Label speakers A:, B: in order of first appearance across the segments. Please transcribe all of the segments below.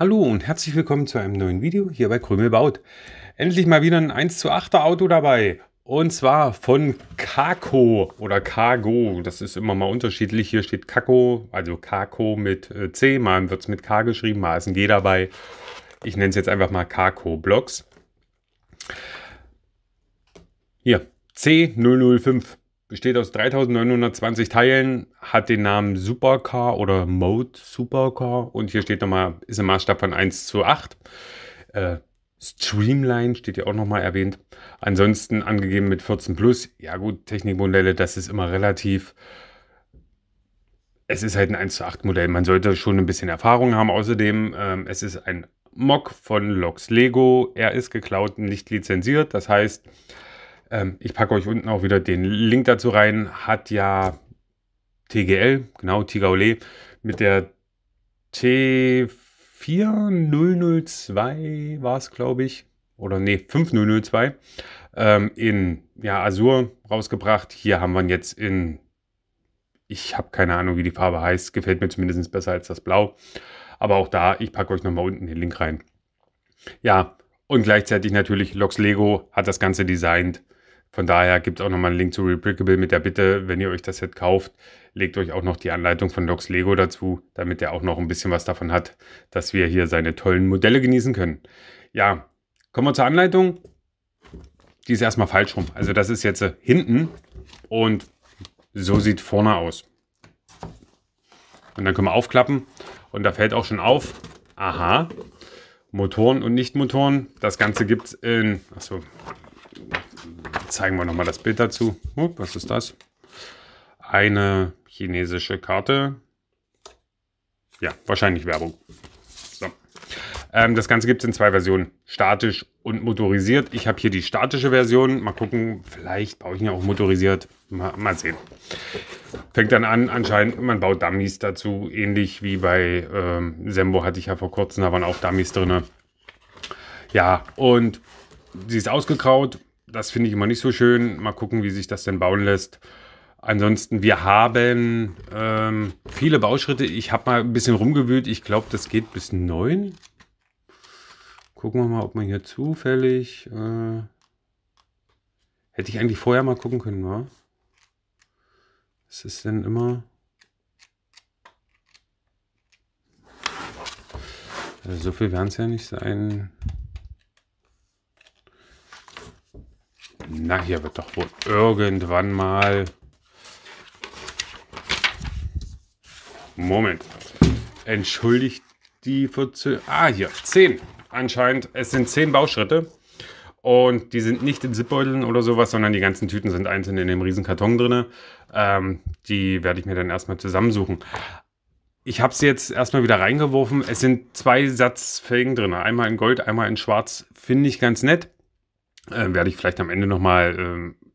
A: Hallo und herzlich willkommen zu einem neuen Video hier bei Krümel baut. Endlich mal wieder ein 1 zu 8er Auto dabei. Und zwar von Kako oder Kago, Das ist immer mal unterschiedlich. Hier steht Kako, also Kako mit äh, C. Mal wird es mit K geschrieben, mal ist ein G dabei. Ich nenne es jetzt einfach mal Kako Blocks. Hier, C005 besteht aus 3920 Teilen, hat den Namen Supercar oder Mode Supercar und hier steht nochmal, ist im Maßstab von 1 zu 8. Äh, Streamline steht ja auch nochmal erwähnt. Ansonsten angegeben mit 14 Plus. Ja gut, Technikmodelle, das ist immer relativ. Es ist halt ein 1 zu 8 Modell. Man sollte schon ein bisschen Erfahrung haben. Außerdem, ähm, es ist ein Mock von Lox Lego. Er ist geklaut, nicht lizenziert. Das heißt, ähm, ich packe euch unten auch wieder den Link dazu rein. Hat ja TGL, genau, Tigaole, mit der T4002 war es, glaube ich, oder nee, 5002 ähm, in ja, Azur rausgebracht. Hier haben wir ihn jetzt in, ich habe keine Ahnung, wie die Farbe heißt, gefällt mir zumindest besser als das Blau. Aber auch da, ich packe euch nochmal unten den Link rein. Ja, und gleichzeitig natürlich Lox Lego hat das Ganze designt. Von daher gibt es auch nochmal einen Link zu Rebrickable mit der Bitte, wenn ihr euch das Set kauft, legt euch auch noch die Anleitung von Lox Lego dazu, damit er auch noch ein bisschen was davon hat, dass wir hier seine tollen Modelle genießen können. Ja, kommen wir zur Anleitung. Die ist erstmal falsch rum. Also das ist jetzt äh, hinten und so sieht vorne aus. Und dann können wir aufklappen und da fällt auch schon auf, aha, Motoren und Nicht-Motoren. Das Ganze gibt es in, achso, zeigen wir nochmal das Bild dazu. Oh, was ist das? Eine chinesische Karte. Ja, wahrscheinlich Werbung. So. Ähm, das Ganze gibt es in zwei Versionen, statisch und motorisiert. Ich habe hier die statische Version. Mal gucken, vielleicht baue ich ihn ja auch motorisiert. Mal, mal, sehen. Fängt dann an, anscheinend, man baut Dummies dazu, ähnlich wie bei ähm, Sembo hatte ich ja vor kurzem, da waren auch Dummies drin. Ja, und sie ist ausgekraut, das finde ich immer nicht so schön. Mal gucken, wie sich das denn bauen lässt. Ansonsten, wir haben ähm, viele Bauschritte. Ich habe mal ein bisschen rumgewühlt. Ich glaube, das geht bis 9. Gucken wir mal, ob man hier zufällig... Äh, hätte ich eigentlich vorher mal gucken können, wa? Was ist denn immer... Also, so viel werden es ja nicht sein. Na, hier wird doch wohl irgendwann mal... Moment. Entschuldigt die 14... Ah, hier. 10. Anscheinend. Es sind 10 Bauschritte. Und die sind nicht in Zipbeuteln oder sowas, sondern die ganzen Tüten sind einzeln in dem riesen Karton drin. Ähm, die werde ich mir dann erstmal zusammensuchen. Ich habe sie jetzt erstmal wieder reingeworfen. Es sind zwei Satzfelgen drin. Einmal in Gold, einmal in Schwarz. Finde ich ganz nett äh, werde ich vielleicht am Ende nochmal,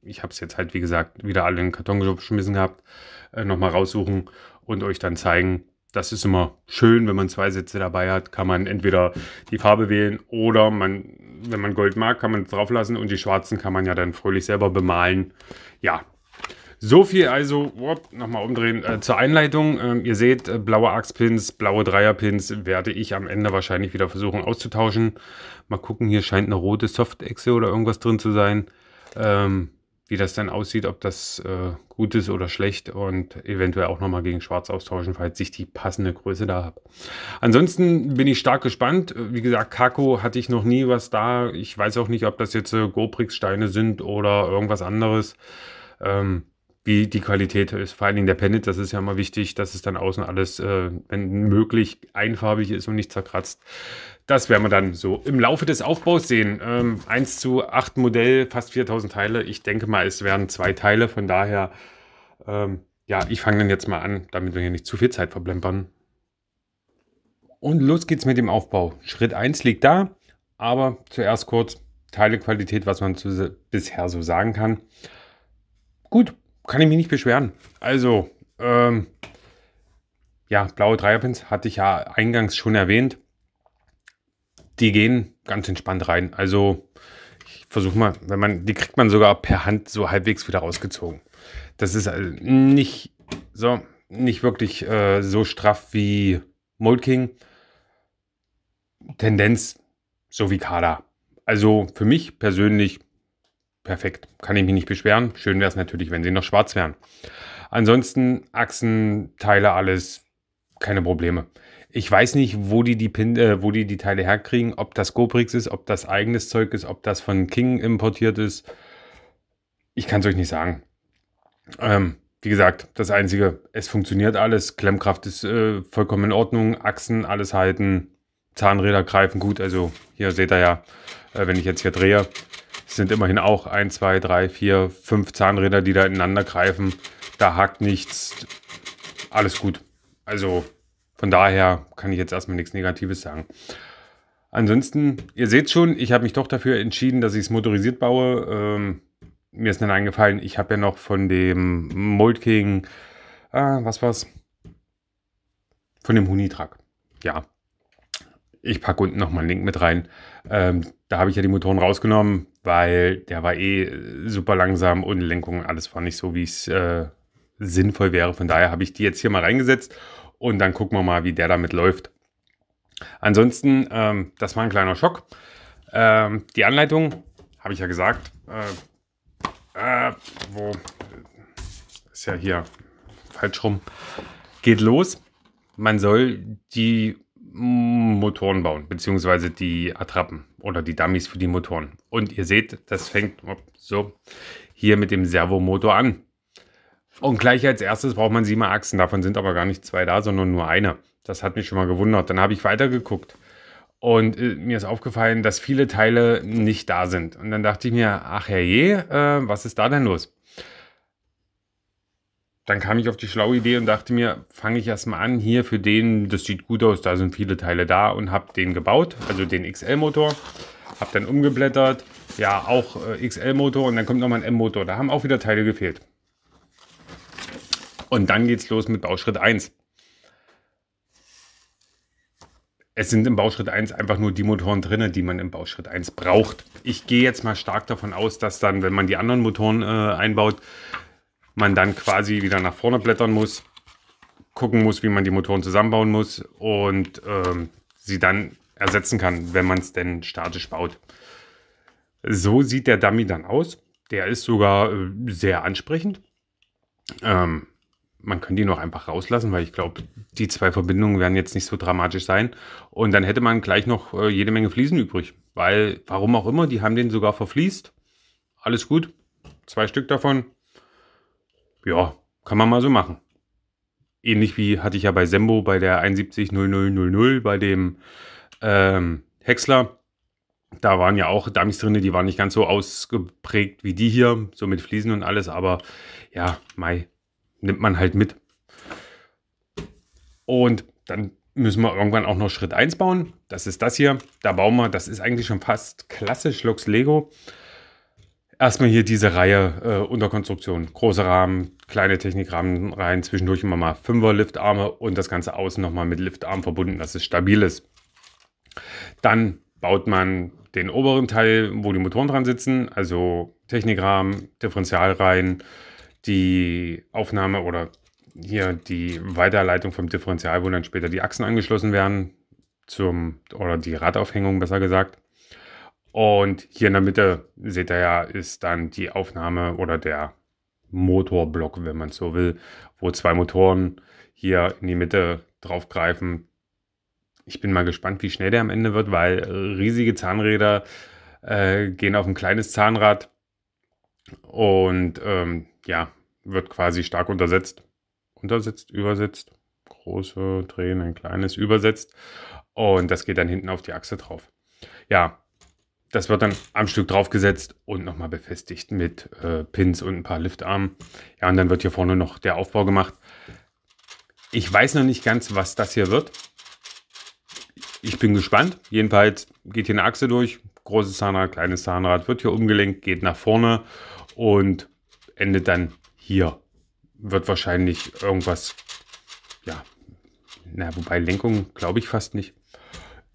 A: äh, ich habe es jetzt halt wie gesagt wieder alle in den Karton geschmissen gehabt, äh, nochmal raussuchen und euch dann zeigen. Das ist immer schön, wenn man zwei Sätze dabei hat, kann man entweder die Farbe wählen oder man, wenn man Gold mag, kann man es drauflassen und die schwarzen kann man ja dann fröhlich selber bemalen. Ja, so viel also, nochmal umdrehen, äh, zur Einleitung. Ähm, ihr seht, äh, blaue Axt-Pins, blaue Dreier-Pins werde ich am Ende wahrscheinlich wieder versuchen auszutauschen. Mal gucken, hier scheint eine rote Soft-Echse oder irgendwas drin zu sein. Ähm, wie das dann aussieht, ob das äh, gut ist oder schlecht und eventuell auch nochmal gegen Schwarz austauschen, falls ich die passende Größe da habe. Ansonsten bin ich stark gespannt. Wie gesagt, Kako hatte ich noch nie was da. Ich weiß auch nicht, ob das jetzt äh, Goprix-Steine sind oder irgendwas anderes. Ähm, wie die Qualität ist. Vor allen Dingen der Pendant, das ist ja immer wichtig, dass es dann außen alles, äh, wenn möglich, einfarbig ist und nicht zerkratzt. Das werden wir dann so im Laufe des Aufbaus sehen. Ähm, 1 zu 8 Modell, fast 4000 Teile. Ich denke mal, es werden zwei Teile. Von daher, ähm, ja, ich fange dann jetzt mal an, damit wir hier nicht zu viel Zeit verblempern. Und los geht's mit dem Aufbau. Schritt 1 liegt da, aber zuerst kurz Teilequalität, was man bisher so sagen kann. Gut, kann ich mich nicht beschweren. Also, ähm, ja, blaue Dreierpins hatte ich ja eingangs schon erwähnt. Die gehen ganz entspannt rein. Also, ich versuche mal, wenn man, die kriegt man sogar per Hand so halbwegs wieder rausgezogen. Das ist also nicht so, nicht wirklich äh, so straff wie Mold King. Tendenz so wie Kader. Also für mich persönlich perfekt. Kann ich mich nicht beschweren. Schön wäre es natürlich, wenn sie noch schwarz wären. Ansonsten Achsen, Teile, alles, keine Probleme. Ich weiß nicht, wo die die, Pin, äh, wo die die Teile herkriegen, ob das Goprix ist, ob das eigenes Zeug ist, ob das von King importiert ist. Ich kann es euch nicht sagen. Ähm, wie gesagt, das Einzige, es funktioniert alles. Klemmkraft ist äh, vollkommen in Ordnung. Achsen, alles halten. Zahnräder greifen gut. Also hier seht ihr ja, äh, wenn ich jetzt hier drehe, sind immerhin auch 1, 2, 3, 4, 5 Zahnräder, die da ineinander greifen. Da hakt nichts. Alles gut. Also von daher kann ich jetzt erstmal nichts Negatives sagen. Ansonsten, ihr seht schon, ich habe mich doch dafür entschieden, dass ich es motorisiert baue. Ähm, mir ist dann eingefallen, ich habe ja noch von dem Mold King, äh, was war's? Von dem Hunitrak. Ja. Ich packe unten nochmal einen Link mit rein. Ähm, da habe ich ja die Motoren rausgenommen weil der war eh äh, super langsam und Lenkung, alles war nicht so, wie es äh, sinnvoll wäre. Von daher habe ich die jetzt hier mal reingesetzt und dann gucken wir mal, wie der damit läuft. Ansonsten, ähm, das war ein kleiner Schock. Ähm, die Anleitung, habe ich ja gesagt, äh, äh, wo ist ja hier falsch rum, geht los. Man soll die Motoren bauen, beziehungsweise die Attrappen oder die Dummies für die Motoren. Und ihr seht, das fängt so hier mit dem Servomotor an. Und gleich als erstes braucht man sieben Achsen. Davon sind aber gar nicht zwei da, sondern nur eine. Das hat mich schon mal gewundert. Dann habe ich weitergeguckt. Und äh, mir ist aufgefallen, dass viele Teile nicht da sind. Und dann dachte ich mir, ach herrje, äh, was ist da denn los? dann kam ich auf die schlaue Idee und dachte mir, fange ich erstmal an, hier für den, das sieht gut aus, da sind viele Teile da und habe den gebaut, also den XL-Motor, habe dann umgeblättert, ja auch äh, XL-Motor und dann kommt nochmal ein M-Motor, da haben auch wieder Teile gefehlt. Und dann geht's los mit Bauschritt 1. Es sind im Bauschritt 1 einfach nur die Motoren drin, die man im Bauschritt 1 braucht. Ich gehe jetzt mal stark davon aus, dass dann, wenn man die anderen Motoren äh, einbaut, man dann quasi wieder nach vorne blättern muss, gucken muss, wie man die Motoren zusammenbauen muss und ähm, sie dann ersetzen kann, wenn man es denn statisch baut. So sieht der Dummy dann aus. Der ist sogar äh, sehr ansprechend. Ähm, man könnte ihn auch einfach rauslassen, weil ich glaube, die zwei Verbindungen werden jetzt nicht so dramatisch sein. Und dann hätte man gleich noch äh, jede Menge Fliesen übrig. Weil, warum auch immer, die haben den sogar verfließt. Alles gut. Zwei Stück davon ja, kann man mal so machen. Ähnlich wie hatte ich ja bei Sembo bei der 710000 bei dem ähm, Häcksler. Da waren ja auch Dummies drin, die waren nicht ganz so ausgeprägt wie die hier, so mit Fliesen und alles, aber ja, Mai, nimmt man halt mit. Und dann müssen wir irgendwann auch noch Schritt 1 bauen. Das ist das hier. Da bauen wir, das ist eigentlich schon fast klassisch Lux Lego erstmal hier diese Reihe äh, unter Konstruktion. Große Rahmen, kleine Technikrahmen rein, zwischendurch immer mal 5er Liftarme und das Ganze außen nochmal mit Liftarm verbunden, dass es stabil ist. Dann baut man den oberen Teil, wo die Motoren dran sitzen, also Technikrahmen, Differentialreihen, die Aufnahme oder hier die Weiterleitung vom Differential, wo dann später die Achsen angeschlossen werden, zum, oder die Radaufhängung besser gesagt. Und hier in der Mitte, seht ihr ja, ist dann die Aufnahme oder der Motorblock, wenn man so will, wo zwei Motoren hier in die Mitte draufgreifen. Ich bin mal gespannt, wie schnell der am Ende wird, weil riesige Zahnräder äh, gehen auf ein kleines Zahnrad und ähm, ja, wird quasi stark untersetzt. Untersetzt, übersetzt. Große Tränen, ein kleines übersetzt. Und das geht dann hinten auf die Achse drauf. Ja, das wird dann am Stück draufgesetzt und nochmal befestigt mit äh, Pins und ein paar Liftarmen. Ja, und dann wird hier vorne noch der Aufbau gemacht. Ich weiß noch nicht ganz, was das hier wird. Ich bin gespannt. Jedenfalls geht hier eine Achse durch. Großes Zahnrad, kleines Zahnrad, wird hier umgelenkt, geht nach vorne und endet dann hier. Wird wahrscheinlich irgendwas, ja, na, wobei Lenkung glaube ich fast nicht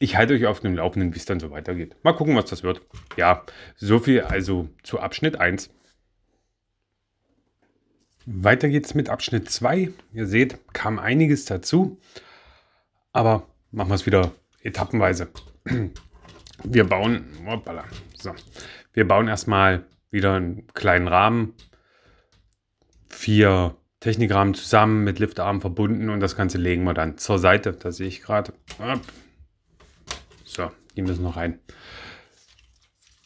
A: ich halte euch auf dem Laufenden, wie es dann so weitergeht. Mal gucken, was das wird. Ja, so viel also zu Abschnitt 1. Weiter geht's mit Abschnitt 2. Ihr seht, kam einiges dazu, aber machen wir es wieder etappenweise. Wir bauen, hoppala, so. wir bauen erstmal wieder einen kleinen Rahmen, vier Technikrahmen zusammen mit Liftarm verbunden und das Ganze legen wir dann zur Seite. Da sehe ich gerade, die müssen noch rein.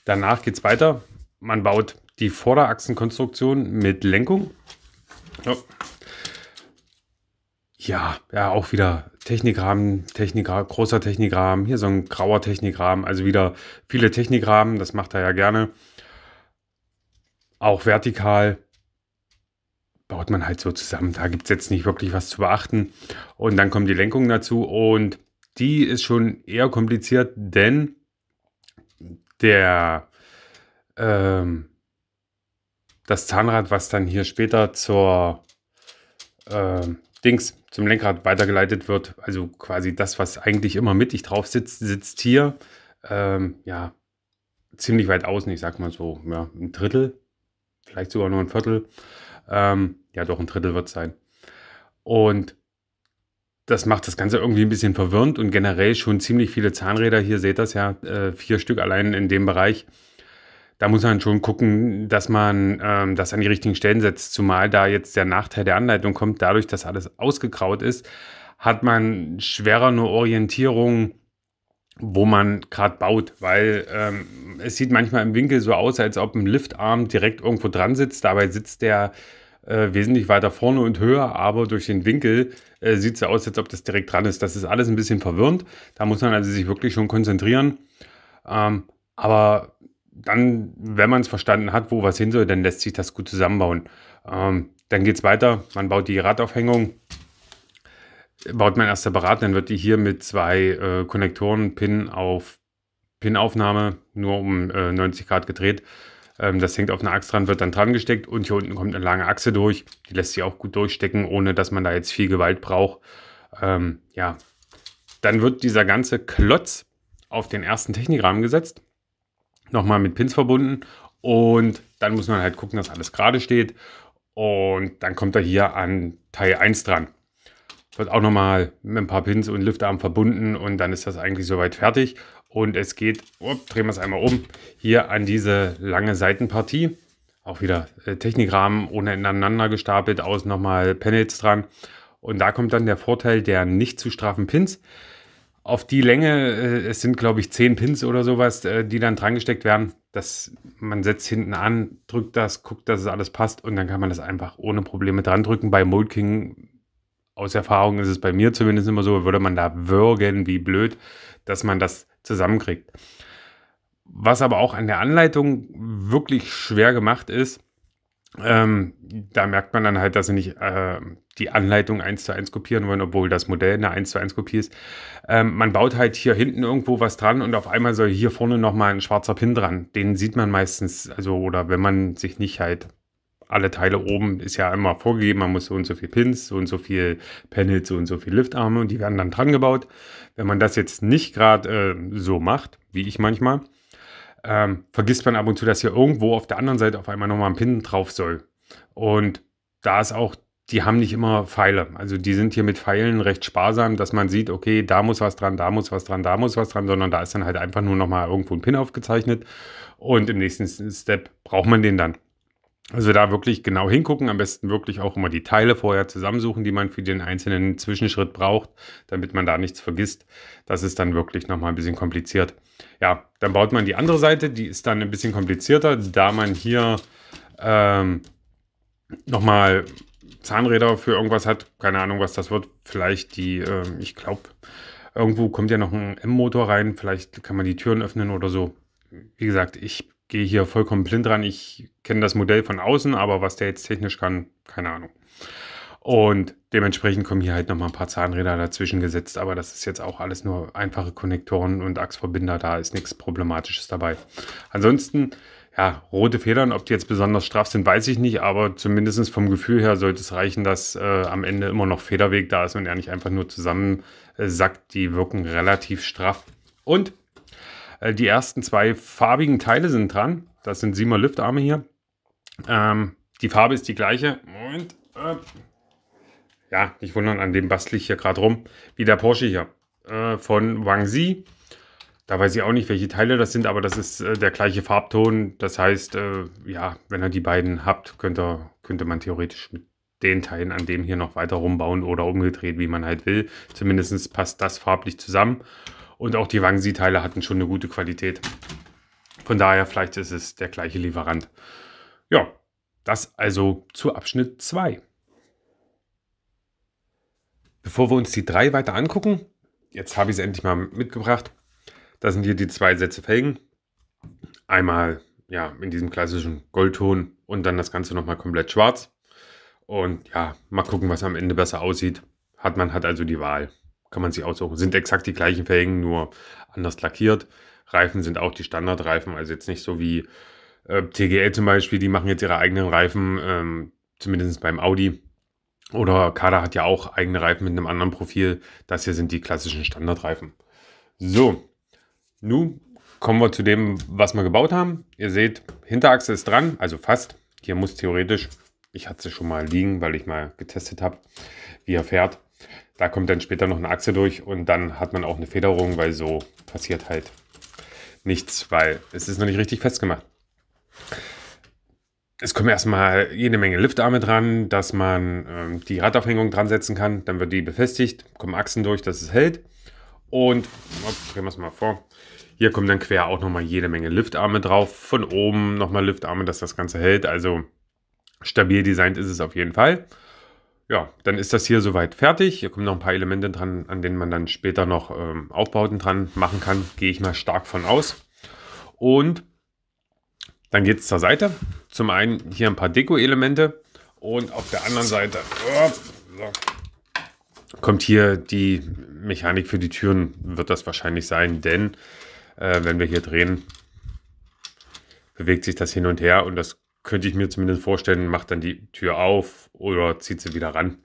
A: Danach geht es weiter. Man baut die Vorderachsenkonstruktion mit Lenkung. Oh. Ja, ja, auch wieder Technikrahmen, Technikra großer Technikrahmen, hier so ein grauer Technikrahmen, also wieder viele Technikrahmen, das macht er ja gerne. Auch vertikal baut man halt so zusammen, da gibt es jetzt nicht wirklich was zu beachten. Und dann kommt die Lenkung dazu und die ist schon eher kompliziert, denn der, ähm, das Zahnrad, was dann hier später zur äh, Dings, zum Lenkrad weitergeleitet wird, also quasi das, was eigentlich immer mittig drauf sitzt, sitzt hier, ähm, ja, ziemlich weit außen, ich sag mal so, ja, ein Drittel, vielleicht sogar nur ein Viertel, ähm, ja, doch ein Drittel wird es sein. Und das macht das Ganze irgendwie ein bisschen verwirrend und generell schon ziemlich viele Zahnräder. Hier seht das ja, äh, vier Stück allein in dem Bereich. Da muss man schon gucken, dass man ähm, das an die richtigen Stellen setzt, zumal da jetzt der Nachteil der Anleitung kommt, dadurch, dass alles ausgekraut ist, hat man schwerer eine Orientierung, wo man gerade baut, weil ähm, es sieht manchmal im Winkel so aus, als ob ein Liftarm direkt irgendwo dran sitzt. Dabei sitzt der äh, wesentlich weiter vorne und höher, aber durch den Winkel äh, sieht es ja aus, als ob das direkt dran ist. Das ist alles ein bisschen verwirrend. Da muss man also sich wirklich schon konzentrieren. Ähm, aber dann, wenn man es verstanden hat, wo was hin soll, dann lässt sich das gut zusammenbauen. Ähm, dann geht es weiter. Man baut die Radaufhängung, baut man erst separat, dann wird die hier mit zwei äh, Konnektoren Pin auf Pinaufnahme, nur um äh, 90 Grad gedreht, ähm, das hängt auf einer Axt dran, wird dann dran gesteckt und hier unten kommt eine lange Achse durch. Die lässt sich auch gut durchstecken, ohne dass man da jetzt viel Gewalt braucht. Ähm, ja, dann wird dieser ganze Klotz auf den ersten Technikrahmen gesetzt, nochmal mit Pins verbunden und dann muss man halt gucken, dass alles gerade steht und dann kommt er hier an Teil 1 dran. Wird auch nochmal mit ein paar Pins und Liftarm verbunden und dann ist das eigentlich soweit fertig. Und es geht, oh, drehen wir es einmal um, hier an diese lange Seitenpartie. Auch wieder äh, Technikrahmen ohne ineinander gestapelt, aus nochmal Panels dran. Und da kommt dann der Vorteil der nicht zu straffen Pins. Auf die Länge, äh, es sind glaube ich zehn Pins oder sowas, äh, die dann dran gesteckt werden. Das, man setzt hinten an, drückt das, guckt, dass es alles passt und dann kann man das einfach ohne Probleme dran drücken. Bei Moldking, aus Erfahrung ist es bei mir zumindest immer so, würde man da würgen wie blöd, dass man das zusammenkriegt. Was aber auch an der Anleitung wirklich schwer gemacht ist, ähm, da merkt man dann halt, dass sie nicht äh, die Anleitung 1 zu 1 kopieren wollen, obwohl das Modell eine 1 zu 1 Kopie ist. Ähm, man baut halt hier hinten irgendwo was dran und auf einmal soll hier vorne nochmal ein schwarzer Pin dran. Den sieht man meistens, also oder wenn man sich nicht halt alle Teile oben ist ja immer vorgegeben, man muss so und so viel Pins, so und so viel Panels, so und so viel Liftarme und die werden dann dran gebaut. Wenn man das jetzt nicht gerade äh, so macht, wie ich manchmal, ähm, vergisst man ab und zu, dass hier irgendwo auf der anderen Seite auf einmal nochmal ein Pin drauf soll. Und da ist auch, die haben nicht immer Pfeile. Also die sind hier mit Pfeilen recht sparsam, dass man sieht, okay, da muss was dran, da muss was dran, da muss was dran, sondern da ist dann halt einfach nur nochmal irgendwo ein Pin aufgezeichnet. Und im nächsten Step braucht man den dann. Also da wirklich genau hingucken, am besten wirklich auch immer die Teile vorher zusammensuchen, die man für den einzelnen Zwischenschritt braucht, damit man da nichts vergisst. Das ist dann wirklich nochmal ein bisschen kompliziert. Ja, dann baut man die andere Seite, die ist dann ein bisschen komplizierter, da man hier ähm, nochmal Zahnräder für irgendwas hat. Keine Ahnung, was das wird. Vielleicht die, äh, ich glaube, irgendwo kommt ja noch ein M-Motor rein. Vielleicht kann man die Türen öffnen oder so. Wie gesagt, ich gehe hier vollkommen blind dran. Ich kenne das Modell von außen, aber was der jetzt technisch kann, keine Ahnung. Und dementsprechend kommen hier halt nochmal ein paar Zahnräder dazwischen gesetzt, aber das ist jetzt auch alles nur einfache Konnektoren und Achsverbinder, da ist nichts Problematisches dabei. Ansonsten, ja, rote Federn, ob die jetzt besonders straff sind, weiß ich nicht, aber zumindest vom Gefühl her sollte es reichen, dass äh, am Ende immer noch Federweg da ist und er nicht einfach nur zusammensackt. Die wirken relativ straff. Und äh, die ersten zwei farbigen Teile sind dran. Das sind Siemer Lüftarme hier. Ähm, die Farbe ist die gleiche. Moment. Äh, ja, nicht wundern, an dem bastle ich hier gerade rum. Wie der Porsche hier äh, von Wangsi. Da weiß ich auch nicht, welche Teile das sind, aber das ist äh, der gleiche Farbton. Das heißt, äh, ja, wenn ihr die beiden habt, könnt ihr, könnte man theoretisch mit den Teilen an dem hier noch weiter rumbauen oder umgedreht, wie man halt will. Zumindest passt das farblich zusammen. Und auch die Wangsi-Teile hatten schon eine gute Qualität. Von daher, vielleicht ist es der gleiche Lieferant. Ja, das also zu Abschnitt 2. Bevor wir uns die drei weiter angucken, jetzt habe ich sie endlich mal mitgebracht. Da sind hier die zwei Sätze Felgen. Einmal ja in diesem klassischen Goldton und dann das Ganze nochmal komplett schwarz. Und ja, mal gucken, was am Ende besser aussieht. Hat man hat also die Wahl kann man sich aussuchen. Sind exakt die gleichen Felgen, nur anders lackiert. Reifen sind auch die Standardreifen, also jetzt nicht so wie äh, TGL zum Beispiel, die machen jetzt ihre eigenen Reifen, ähm, zumindest beim Audi. Oder Kader hat ja auch eigene Reifen mit einem anderen Profil. Das hier sind die klassischen Standardreifen. So, nun kommen wir zu dem, was wir gebaut haben. Ihr seht, Hinterachse ist dran, also fast. Hier muss theoretisch, ich hatte sie schon mal liegen, weil ich mal getestet habe, wie er fährt. Da kommt dann später noch eine Achse durch und dann hat man auch eine Federung, weil so passiert halt nichts, weil es ist noch nicht richtig festgemacht. Es kommen erstmal jede Menge Liftarme dran, dass man ähm, die Radaufhängung dran setzen kann. Dann wird die befestigt, kommen Achsen durch, dass es hält. Und, drehen wir es mal vor, hier kommen dann quer auch nochmal jede Menge Liftarme drauf. Von oben nochmal Liftarme, dass das Ganze hält. Also stabil designt ist es auf jeden Fall ja, dann ist das hier soweit fertig. Hier kommen noch ein paar Elemente dran, an denen man dann später noch ähm, Aufbauten dran machen kann. Gehe ich mal stark von aus. Und dann geht es zur Seite. Zum einen hier ein paar Deko-Elemente und auf der anderen Seite oh, so, kommt hier die Mechanik für die Türen, wird das wahrscheinlich sein, denn äh, wenn wir hier drehen, bewegt sich das hin und her und das könnte ich mir zumindest vorstellen, macht dann die Tür auf oder zieht sie wieder ran.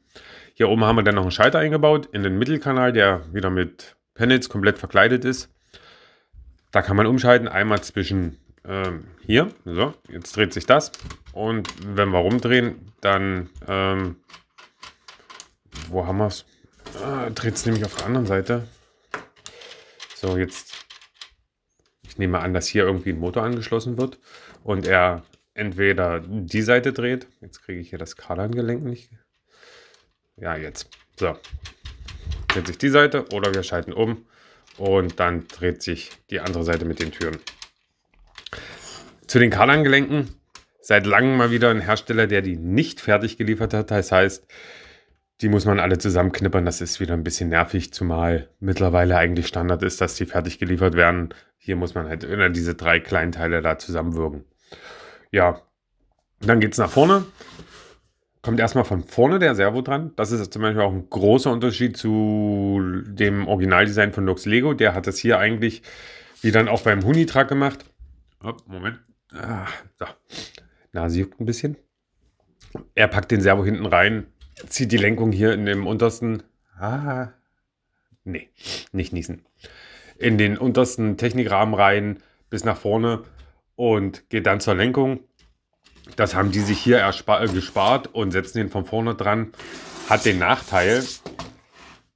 A: Hier oben haben wir dann noch einen Schalter eingebaut in den Mittelkanal, der wieder mit Panels komplett verkleidet ist. Da kann man umschalten, einmal zwischen ähm, hier, so, jetzt dreht sich das und wenn wir rumdrehen, dann, ähm, wo haben wir es? Ah, dreht es nämlich auf der anderen Seite. So, jetzt, ich nehme an, dass hier irgendwie ein Motor angeschlossen wird und er entweder die Seite dreht. Jetzt kriege ich hier das Kardangelenk nicht. Ja, jetzt. So. Dreht sich die Seite oder wir schalten um und dann dreht sich die andere Seite mit den Türen. Zu den Kardangelenken. Seit langem mal wieder ein Hersteller, der die nicht fertig geliefert hat. Das heißt, die muss man alle zusammenknippern. Das ist wieder ein bisschen nervig, zumal mittlerweile eigentlich Standard ist, dass die fertig geliefert werden. Hier muss man halt immer diese drei kleinen Teile da zusammenwirken. Ja, dann geht es nach vorne. Kommt erstmal von vorne der Servo dran. Das ist zum Beispiel auch ein großer Unterschied zu dem Originaldesign von Lux Lego. Der hat das hier eigentlich, wie dann auch beim Hunitrak gemacht. Oh, Moment. Ah, so. Nase juckt ein bisschen. Er packt den Servo hinten rein, zieht die Lenkung hier in dem untersten. Ah, nee, nicht niesen. In den untersten Technikrahmen rein, bis nach vorne und geht dann zur Lenkung. Das haben die sich hier äh, gespart und setzen den von vorne dran. Hat den Nachteil,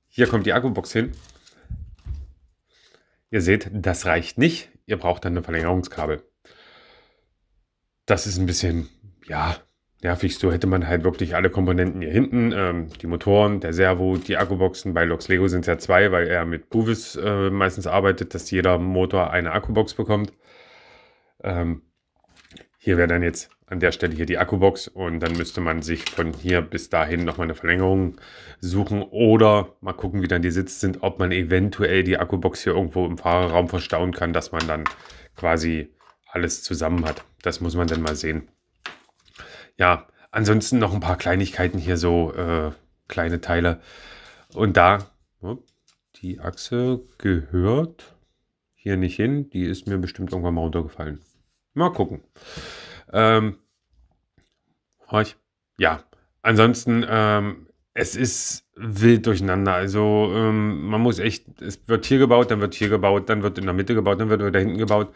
A: hier kommt die Akkubox hin. Ihr seht, das reicht nicht. Ihr braucht dann ein Verlängerungskabel. Das ist ein bisschen, ja, nervig. So hätte man halt wirklich alle Komponenten hier hinten, ähm, die Motoren, der Servo, die Akkuboxen. Bei Lox Lego sind es ja zwei, weil er mit Buvis äh, meistens arbeitet, dass jeder Motor eine Akkubox bekommt. Ähm, hier wäre dann jetzt an der Stelle hier die Akkubox und dann müsste man sich von hier bis dahin nochmal eine Verlängerung suchen oder mal gucken, wie dann die Sitze sind, ob man eventuell die Akkubox hier irgendwo im Fahrerraum verstauen kann, dass man dann quasi alles zusammen hat. Das muss man dann mal sehen. Ja, ansonsten noch ein paar Kleinigkeiten hier, so äh, kleine Teile. Und da, oh, die Achse gehört hier nicht hin. Die ist mir bestimmt irgendwann mal runtergefallen. Mal gucken. Ähm, ja, ansonsten, ähm, es ist wild durcheinander. Also ähm, man muss echt, es wird hier gebaut, dann wird hier gebaut, dann wird in der Mitte gebaut, dann wird da hinten gebaut.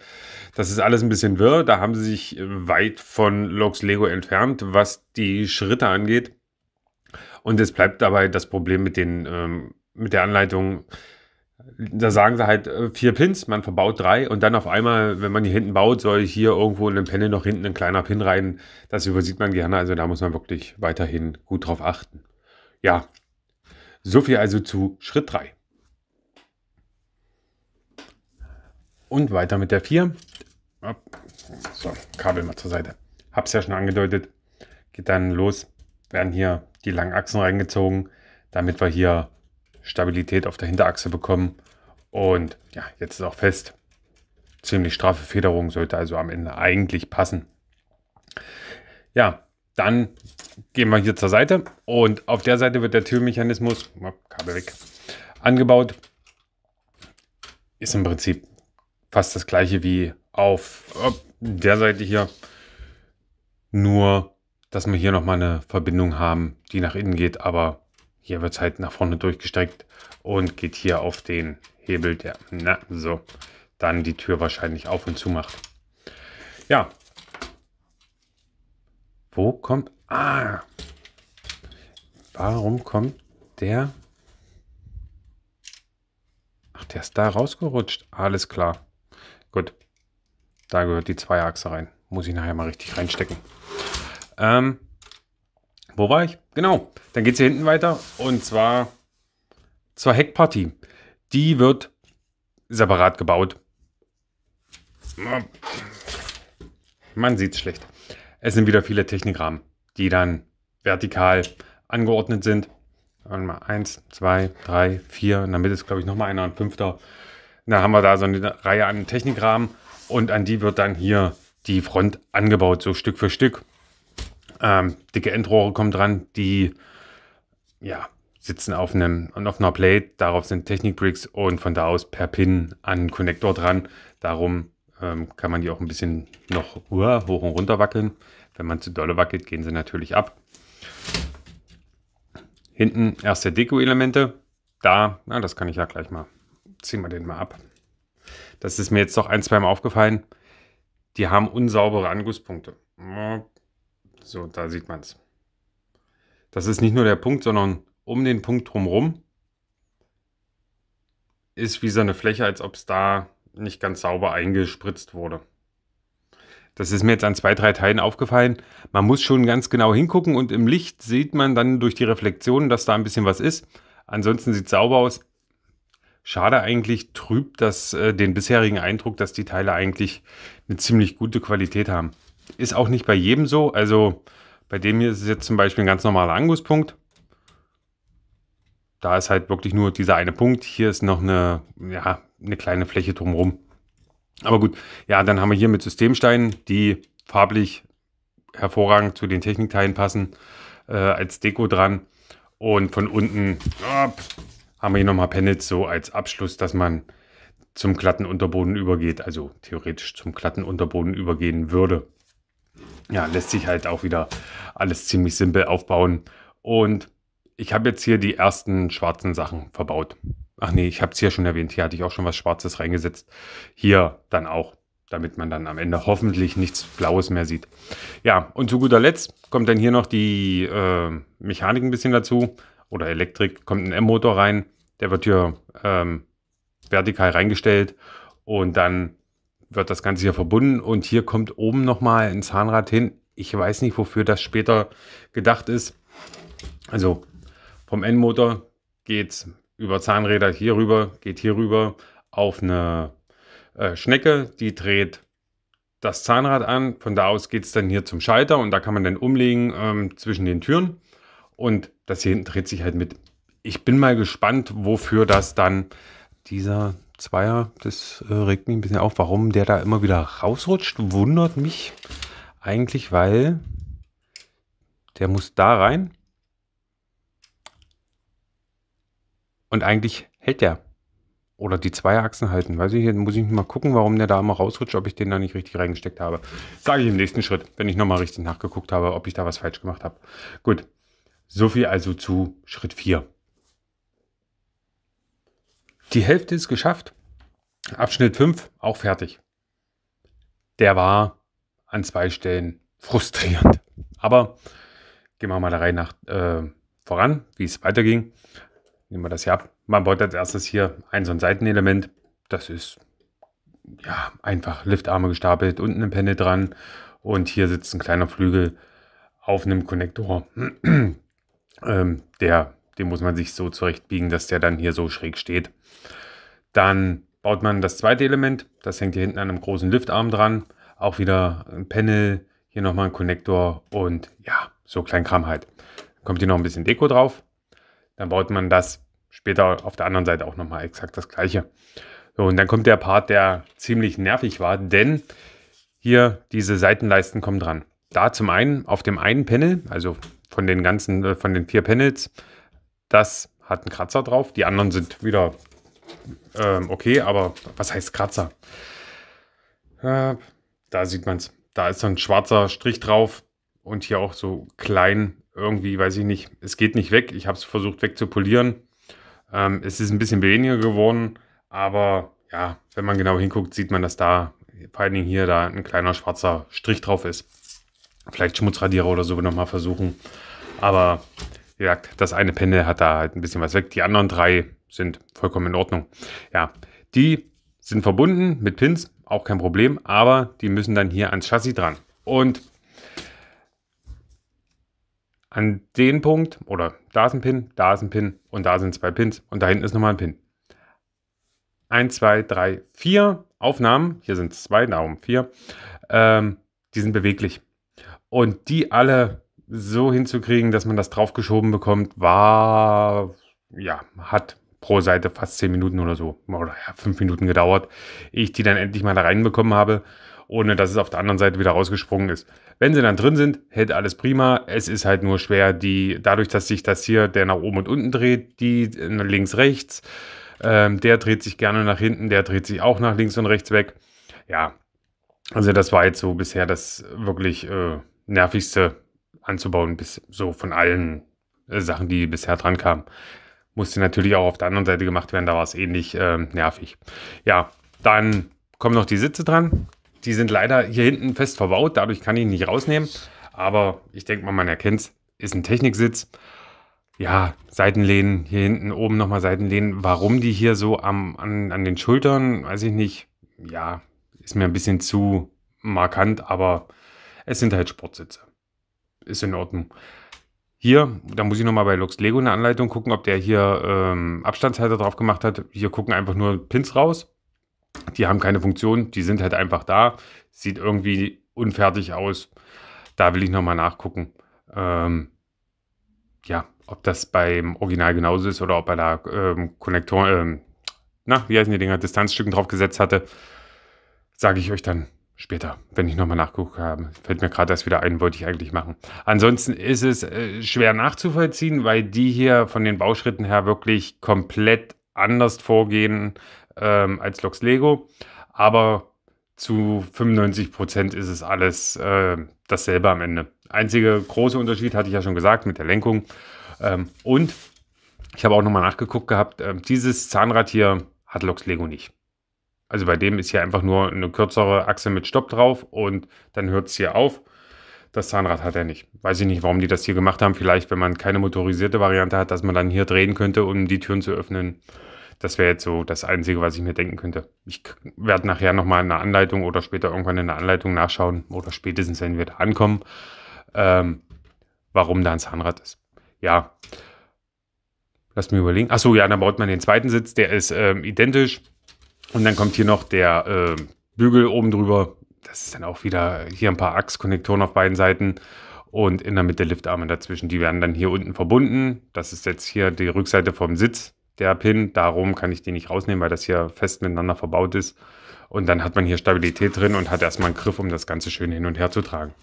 A: Das ist alles ein bisschen wirr. Da haben sie sich weit von Logs Lego entfernt, was die Schritte angeht. Und es bleibt dabei das Problem mit den ähm, mit der Anleitung, da sagen sie halt äh, vier Pins, man verbaut drei und dann auf einmal, wenn man hier hinten baut, soll hier irgendwo in den Panel noch hinten ein kleiner Pin rein. Das übersieht man gerne, also da muss man wirklich weiterhin gut drauf achten. Ja, so viel also zu Schritt 3. Und weiter mit der 4. So, Kabel mal zur Seite. Hab's ja schon angedeutet. Geht dann los, werden hier die langen Achsen reingezogen, damit wir hier Stabilität auf der Hinterachse bekommen. Und ja, jetzt ist auch fest. Ziemlich straffe Federung sollte also am Ende eigentlich passen. Ja, dann gehen wir hier zur Seite und auf der Seite wird der Türmechanismus, Kabel weg, angebaut. Ist im Prinzip fast das gleiche wie auf oh, der Seite hier. Nur, dass wir hier nochmal eine Verbindung haben, die nach innen geht, aber hier wird es halt nach vorne durchgestreckt und geht hier auf den Hebel, der na, so dann die Tür wahrscheinlich auf und zu macht. Ja. Wo kommt... Ah! Warum kommt der... Ach, der ist da rausgerutscht. Alles klar. Gut. Da gehört die Zweiachse rein. Muss ich nachher mal richtig reinstecken. Ähm, wo war ich? Genau. Dann geht es hier hinten weiter und zwar zur Heckpartie. Die wird separat gebaut. Man sieht es schlecht. Es sind wieder viele Technikrahmen, die dann vertikal angeordnet sind. Und mal eins, zwei, drei, vier. In der Mitte ist, glaube ich, nochmal einer, ein fünfter. Da haben wir da so eine Reihe an Technikrahmen und an die wird dann hier die Front angebaut, so Stück für Stück. Ähm, dicke Endrohre kommen dran, die ja, sitzen auf, einem, auf einer Plate, darauf sind Technik-Bricks und von da aus per Pin an einen Konnektor dran. Darum ähm, kann man die auch ein bisschen noch uh, hoch und runter wackeln. Wenn man zu dolle wackelt, gehen sie natürlich ab. Hinten erste Deko-Elemente. Da, na, das kann ich ja gleich mal, ziehen wir den mal ab. Das ist mir jetzt doch ein, zwei Mal aufgefallen. Die haben unsaubere Angusspunkte. So, da sieht man es. Das ist nicht nur der Punkt, sondern um den Punkt drumherum ist wie so eine Fläche, als ob es da nicht ganz sauber eingespritzt wurde. Das ist mir jetzt an zwei, drei Teilen aufgefallen. Man muss schon ganz genau hingucken und im Licht sieht man dann durch die Reflexion, dass da ein bisschen was ist. Ansonsten sieht es sauber aus. Schade eigentlich, trübt das äh, den bisherigen Eindruck, dass die Teile eigentlich eine ziemlich gute Qualität haben. Ist auch nicht bei jedem so. Also bei dem hier ist es jetzt zum Beispiel ein ganz normaler Angusspunkt. Da ist halt wirklich nur dieser eine Punkt. Hier ist noch eine, ja, eine kleine Fläche drumherum. Aber gut, ja, dann haben wir hier mit Systemsteinen, die farblich hervorragend zu den Technikteilen passen, äh, als Deko dran. Und von unten oh, haben wir hier nochmal Panels so als Abschluss, dass man zum glatten Unterboden übergeht, also theoretisch zum glatten Unterboden übergehen würde ja, lässt sich halt auch wieder alles ziemlich simpel aufbauen. Und ich habe jetzt hier die ersten schwarzen Sachen verbaut. Ach nee, ich habe es ja schon erwähnt. Hier hatte ich auch schon was Schwarzes reingesetzt. Hier dann auch, damit man dann am Ende hoffentlich nichts Blaues mehr sieht. Ja, und zu guter Letzt kommt dann hier noch die äh, Mechanik ein bisschen dazu. Oder Elektrik. Kommt ein M-Motor rein. Der wird hier ähm, vertikal reingestellt. Und dann wird das Ganze hier verbunden und hier kommt oben nochmal ein Zahnrad hin. Ich weiß nicht, wofür das später gedacht ist. Also vom Endmotor geht es über Zahnräder hier rüber, geht hier rüber auf eine äh, Schnecke, die dreht das Zahnrad an. Von da aus geht es dann hier zum Schalter und da kann man dann umlegen ähm, zwischen den Türen. Und das hier hinten dreht sich halt mit. Ich bin mal gespannt, wofür das dann dieser Zweier, das äh, regt mich ein bisschen auf. Warum der da immer wieder rausrutscht, wundert mich eigentlich, weil der muss da rein. Und eigentlich hält der. Oder die Zweierachsen halten. Weiß ich, jetzt muss ich mal gucken, warum der da immer rausrutscht, ob ich den da nicht richtig reingesteckt habe. Sage ich im nächsten Schritt, wenn ich nochmal richtig nachgeguckt habe, ob ich da was falsch gemacht habe. Gut, soviel also zu Schritt 4. Die Hälfte ist geschafft. Abschnitt 5 auch fertig. Der war an zwei Stellen frustrierend. Aber gehen wir mal der Reihe nach äh, voran, wie es weiterging. Nehmen wir das hier ab. Man baut als erstes hier ein so ein Seitenelement. Das ist ja einfach Liftarme gestapelt, unten ein Panel dran und hier sitzt ein kleiner Flügel auf einem Konnektor, ähm, der den muss man sich so zurechtbiegen, dass der dann hier so schräg steht. Dann baut man das zweite Element. Das hängt hier hinten an einem großen Liftarm dran. Auch wieder ein Panel, hier nochmal ein Konnektor und ja, so klein Kram halt. kommt hier noch ein bisschen Deko drauf. Dann baut man das später auf der anderen Seite auch nochmal exakt das gleiche. So, und dann kommt der Part, der ziemlich nervig war, denn hier diese Seitenleisten kommen dran. Da zum einen auf dem einen Panel, also von den ganzen, äh, von den vier Panels, das hat einen Kratzer drauf. Die anderen sind wieder ähm, okay, aber was heißt Kratzer? Äh, da sieht man es. Da ist so ein schwarzer Strich drauf und hier auch so klein. Irgendwie, weiß ich nicht, es geht nicht weg. Ich habe es versucht wegzupolieren. Ähm, es ist ein bisschen weniger geworden, aber ja, wenn man genau hinguckt, sieht man, dass da vor allen Dingen hier da ein kleiner schwarzer Strich drauf ist. Vielleicht Schmutzradierer oder so wir nochmal versuchen. Aber wie gesagt, das eine Panel hat da halt ein bisschen was weg. Die anderen drei sind vollkommen in Ordnung. Ja, die sind verbunden mit Pins, auch kein Problem, aber die müssen dann hier ans Chassis dran. Und an den Punkt, oder da ist ein Pin, da ist ein Pin und da sind zwei Pins und da hinten ist nochmal ein Pin. 1, 2, 3, 4 Aufnahmen, hier sind zwei, darum vier, ähm, die sind beweglich. Und die alle so hinzukriegen, dass man das draufgeschoben bekommt, war, ja, hat pro Seite fast zehn Minuten oder so, oder ja, fünf Minuten gedauert, ich die dann endlich mal da reinbekommen habe, ohne dass es auf der anderen Seite wieder rausgesprungen ist. Wenn sie dann drin sind, hält alles prima. Es ist halt nur schwer, die, dadurch, dass sich das hier, der nach oben und unten dreht, die äh, links, rechts, ähm, der dreht sich gerne nach hinten, der dreht sich auch nach links und rechts weg. Ja, also das war jetzt so bisher das wirklich äh, nervigste anzubauen, bis so von allen äh, Sachen, die bisher dran kamen. Musste natürlich auch auf der anderen Seite gemacht werden, da war es ähnlich äh, nervig. Ja, dann kommen noch die Sitze dran. Die sind leider hier hinten fest verbaut, dadurch kann ich ihn nicht rausnehmen. Aber ich denke mal, man erkennt es, ist ein Techniksitz. Ja, Seitenlehnen, hier hinten oben nochmal Seitenlehnen. Warum die hier so am, an, an den Schultern, weiß ich nicht. Ja, ist mir ein bisschen zu markant, aber es sind halt Sportsitze ist in Ordnung. Hier, da muss ich nochmal bei Lux Lego in Anleitung gucken, ob der hier ähm, Abstandshalter drauf gemacht hat. Hier gucken einfach nur Pins raus. Die haben keine Funktion, die sind halt einfach da. Sieht irgendwie unfertig aus. Da will ich nochmal nachgucken. Ähm, ja, ob das beim Original genauso ist oder ob er da ähm, Konnektor, ähm, na, wie heißen die Dinger, Distanzstücken drauf gesetzt hatte, sage ich euch dann Später, wenn ich nochmal nachguckt habe. Fällt mir gerade das wieder ein, wollte ich eigentlich machen. Ansonsten ist es äh, schwer nachzuvollziehen, weil die hier von den Bauschritten her wirklich komplett anders vorgehen ähm, als Lox Lego. Aber zu 95 Prozent ist es alles äh, dasselbe am Ende. Einziger große Unterschied hatte ich ja schon gesagt mit der Lenkung. Ähm, und ich habe auch nochmal nachgeguckt gehabt, äh, dieses Zahnrad hier hat Lox Lego nicht. Also bei dem ist hier einfach nur eine kürzere Achse mit Stopp drauf und dann hört es hier auf. Das Zahnrad hat er nicht. Weiß ich nicht, warum die das hier gemacht haben. Vielleicht, wenn man keine motorisierte Variante hat, dass man dann hier drehen könnte, um die Türen zu öffnen. Das wäre jetzt so das Einzige, was ich mir denken könnte. Ich werde nachher nochmal in einer Anleitung oder später irgendwann in einer Anleitung nachschauen oder spätestens, wenn wir da ankommen, ähm, warum da ein Zahnrad ist. Ja, lass mir überlegen. Achso, ja, dann baut man den zweiten Sitz. Der ist ähm, identisch. Und dann kommt hier noch der äh, Bügel oben drüber. Das ist dann auch wieder hier ein paar Achskonnektoren auf beiden Seiten und in der Mitte Liftarme dazwischen. Die werden dann hier unten verbunden. Das ist jetzt hier die Rückseite vom Sitz der Pin. Darum kann ich die nicht rausnehmen, weil das hier fest miteinander verbaut ist. Und dann hat man hier Stabilität drin und hat erstmal einen Griff, um das Ganze schön hin und her zu tragen.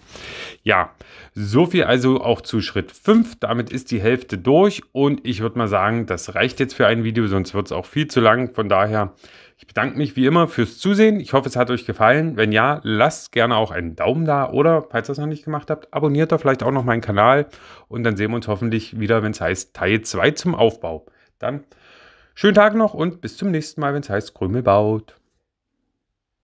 A: Ja, so viel also auch zu Schritt 5. Damit ist die Hälfte durch und ich würde mal sagen, das reicht jetzt für ein Video, sonst wird es auch viel zu lang. Von daher ich bedanke mich wie immer fürs Zusehen. Ich hoffe, es hat euch gefallen. Wenn ja, lasst gerne auch einen Daumen da oder, falls ihr es noch nicht gemacht habt, abonniert doch vielleicht auch noch meinen Kanal und dann sehen wir uns hoffentlich wieder, wenn es heißt Teil 2 zum Aufbau. Dann schönen Tag noch und bis zum nächsten Mal, wenn es heißt Krümel baut.